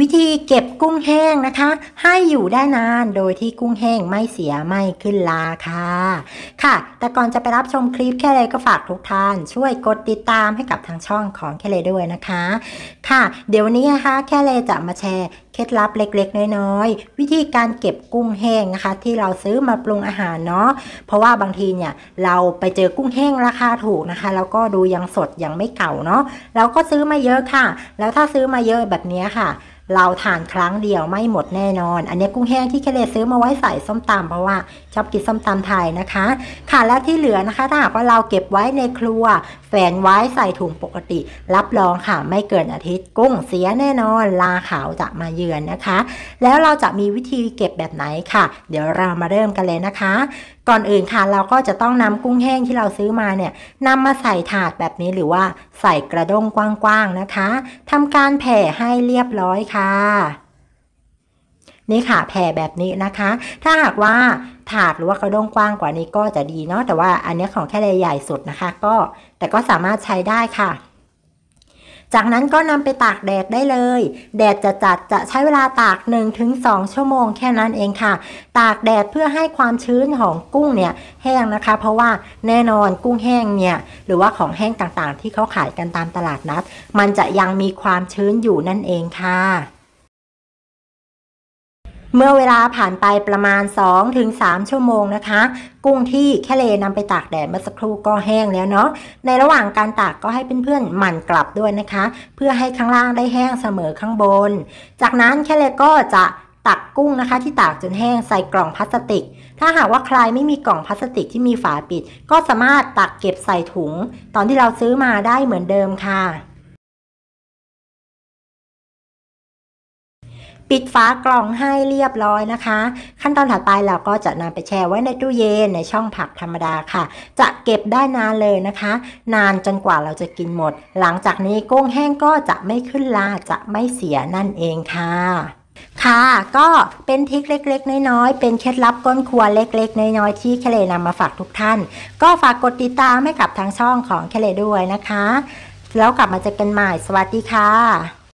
วิธีเก็บกุ้งแห้งนะคะ ให้อยู่ได้นานโดยที่กุ้งแห้งไม่เสียไม่ขึ้นราคาค่ะ แต่ก่อนจะไปรับชมคลิปแค่เลยก็ฝากทุกท่านช่วยกดติดตามให้กับทางช่องของแค่เลยด้วยนะคะ ค่ะ เดี๋ยววันนี้นะคะ แค่เลยจะมาแชร์เคล็ดลับเล็ก ๆน้อยๆวิธีการเก็บกุ้งแห้งนะคะ ที่เราซื้อมาปรุงอาหารเนาะเพราะว่าบางทีเนี่ย เราไปเจอกุ้งแห้งราคาถูกนะคะแล้วก็ดูยังสดยังไม่เก่าเนาะเราก็ซื้อมาเยอะค่ะ แล้วถ้าซื้อมาเยอะแบบนี้ค่ะ เราทานครั้งเดียวไม่หมดแน่นอน อันนี้กุ้งแห้งที่เคเลซื้อมาไว้ใส่ส้มตำเพราะว่า ชอบกินส้มตำไทยนะคะค่ะแล้วที่เหลือนะคะ ถ้าหากว่าเราเก็บไว้ในครัวแฝนไว้ใส่ถุงปกติรับรองค่ะไม่เกินอาทิตย์กุ้งเสียแน่นอนลาขาวจะมาเยืือนนะคะ แล้วเราจะมีวิธีเก็บแบบไหนค่ะ เดี๋ยวเรามาเริ่มกันเลยนะคะ ก่อนอื่นค่ะเราก็จะต้องนำกุ้งแห้งที่เราซื้อมาเนี่ยนำมาใส่ถาดแบบนี้หรือว่าใส่กระด้งกว้างๆนะคะ ทำการแผ่ให้เรียบร้อยค่ะ นี่ค่ะแผ่แบบนี้นะคะ ถ้าหากว่าถาดหรือว่ากระด้งกว้างกว่านี้ก็จะดีเนาะ แต่ว่าอันนี้ของแค่ใหญ่สุดนะคะ ก็แต่ก็สามารถใช้ได้ค่ะจากนั้นก็นำไปตากแดดได้เลย แดดจะจัดจะใช้เวลาตาก1-2ชั่วโมงแค่นั้นเองค่ะ ตากแดดเพื่อให้ความชื้นของกุ้งเนี่ยแห้งนะคะ เพราะว่าแน่นอนกุ้งแห้งเนี่ย หรือว่าของแห้งต่างๆที่เขาขายกันตามตลาดนัดมันจะยังมีความชื้นอยู่นั่นเองค่ะเมื่อเวลาผ่านไปประมาณ2-3 ชั่วโมงนะคะ กุ้งที่แค่เลนำไปตากแดดเมื่อสักครู่ก็แห้งแล้วเนาะในระหว่างการตากก็ให้เพื่อนๆหมั่นกลับด้วยนะคะ เพื่อให้ข้างล่างได้แห้งเสมอข้างบน จากนั้นแค่เลก็จะตักกุ้งนะคะ ที่ตากจนแห้งใส่กล่องพลาสติก ถ้าหากว่าใครไม่มีกล่องพลาสติกที่มีฝาปิด ก็สามารถตักเก็บใส่ถุง ตอนที่เราซื้อมาได้เหมือนเดิมค่ะปิดฝากล่องให้เรียบร้อยนะคะ ขั้นตอนถัดไปเราก็จะนำไปแช่ไว้ในตู้เย็นในช่องผักธรรมดาค่ะ จะเก็บได้นานเลยนะคะ นานจนกว่าเราจะกินหมด หลังจากนี้กุ้งแห้งก็จะไม่ขึ้นลาจะไม่เสียนั่นเองค่ะ ค่ะ ก็เป็นทิคเล็ก ๆ น้อย ๆ เป็นเคล็ดลับก้นครัวเล็กๆน้อยๆที่เคเลนำมาฝากทุกท่าน ก็ฝากกดติดตามให้กับทางช่องของเคเลด้วยนะคะ แล้วกลับมาเจอกันใหม่สวัสดีค่ะ